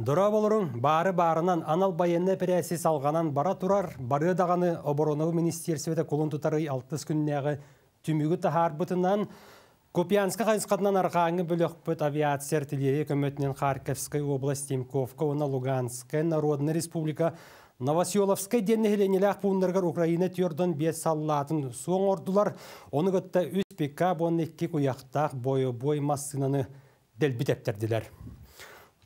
Дұра болырың бары барынан анал байынны пірәсі салғанан бара тұрар, бары дағаны обороны министерсеті құлын тұтары 6 күннегі түмігі тұхар бұтынан, Купянска қайсқатынан арқаңы бөлек бұт авиация артиллерия көмөтінен Харьковскай область, Тимковка, оны Луганская, Народная республика, Новосиоловскай денні хеленелі ақпуындырғыр Украина түрдін бес саллатын соң ордылар, оны көтті үспекка боннекке ұяқтақ бойы бой массынаны дәлбітептерділер.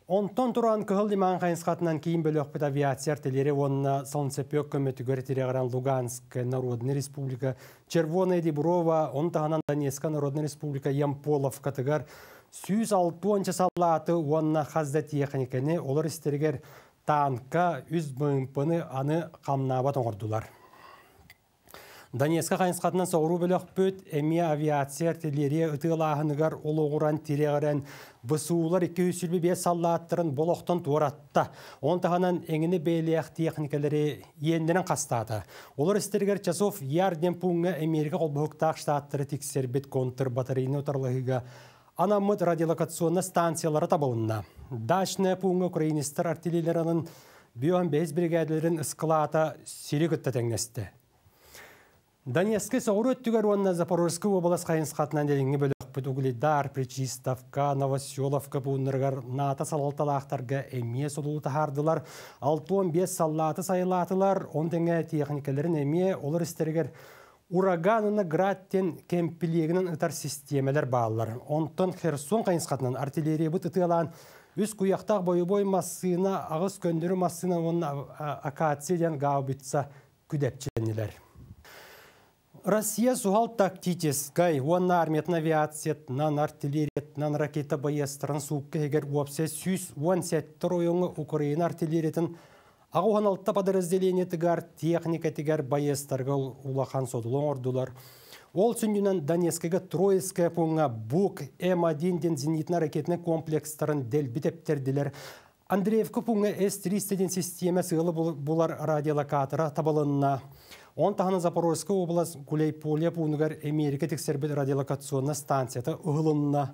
Онтон туран кыһыл диман хайынсқатынан кейін өкпет авиация артиллерия онына салынцепек көмөтігөр ғаран Луганск Народная Республика, Червоная Деброва, он тағанан Донецка Народная Республика, Ямполов катыгар. Сүйіз алты онча салаты онына қазда тиекенекені олар істергер танка үз БМПны аны қамнабат оңырдулар. Донецка қайынсқатынан соғыру бөлі өкпөт, әме авиация артиллерия ұтығылағыныгар олығыран терегірін бұсуылар 205 саллаттырын болоқтын туыратты. Он тағынан әңіні бәйліяқ техникалары ендінің қастады. Олар істергер Часов ярден пуңы Америка қолбығықтақ штаттыры тексербет контр батарейні отарлығыға анаммыт радиолокационы станциялары табылынна. Дашны пуңы украинистер артиллерияның бион 5 бригадаларын ысқылата сирек тәңнесті. Донецкий соғыр өттігер онна Запорожский облас қайынсқатынан делінгі бөлік дар Причиставка, Новоселовка бұғындырғар Ната салалталақтарға әме солуы таһардылар 6-15 салаты он ондыңа техникалерін әме олар істергер ураганыны граттен кемпілегінің ұтар системелер бағылар. Онтын Херсон қайынсқатынан артиллерия бұт ұтығалан, Үз куяқтақ бойы-бой массына, ағыз көндірі массына оның акацияден гаубитса Россия сухал тактитес, гай, уанна на навиацият, нан артиллерият, нан ракета боестырын суыққа егер уапсе сүйс, уан сәттір ойыңы Украина артиллериятын ағуан алтта подразделение тігар, техника тігар боестырға улахан содылың ордылар. Ол сүндінен Донецкігі Троицкая пуңа БУК М1 ден зенитна ракетіні комплекстарын дел бітептерділер. Андреевка пуңа С-300 ден система сығылы бұлар радиолокатора табылынна. Он тағаны Запорожская область Гуляйполе пунугар Америка тексербет радиолокационна станцията ұғылынна.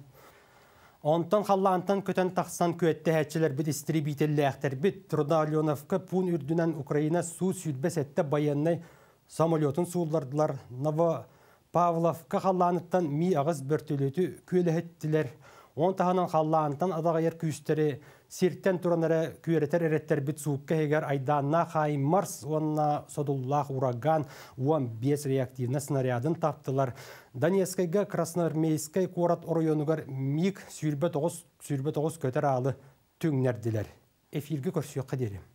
Онтан халлантан көтен тақсан көетті әтчілер бит істері бейтелі бит Труда Аленовка пун үрдінен Украина су сүйтбес әтті баяннай самолетын суылдардылар. Нава Павловқа халланыттан ми ағыз біртілеті көлі әттілер. Он тағынан халлаантан адаға ер күйістері, сирттен туранары күйеретер әреттер бит суыққа егер айданна хай Марс онна содуллах ураган он бес реактивны снарядын таптылар. Донецкайга Красноармейскай корат оройонугар миг сүйірбе тоғыз көтер алы түңнерділер. Эфирге көрсүйе қадерім.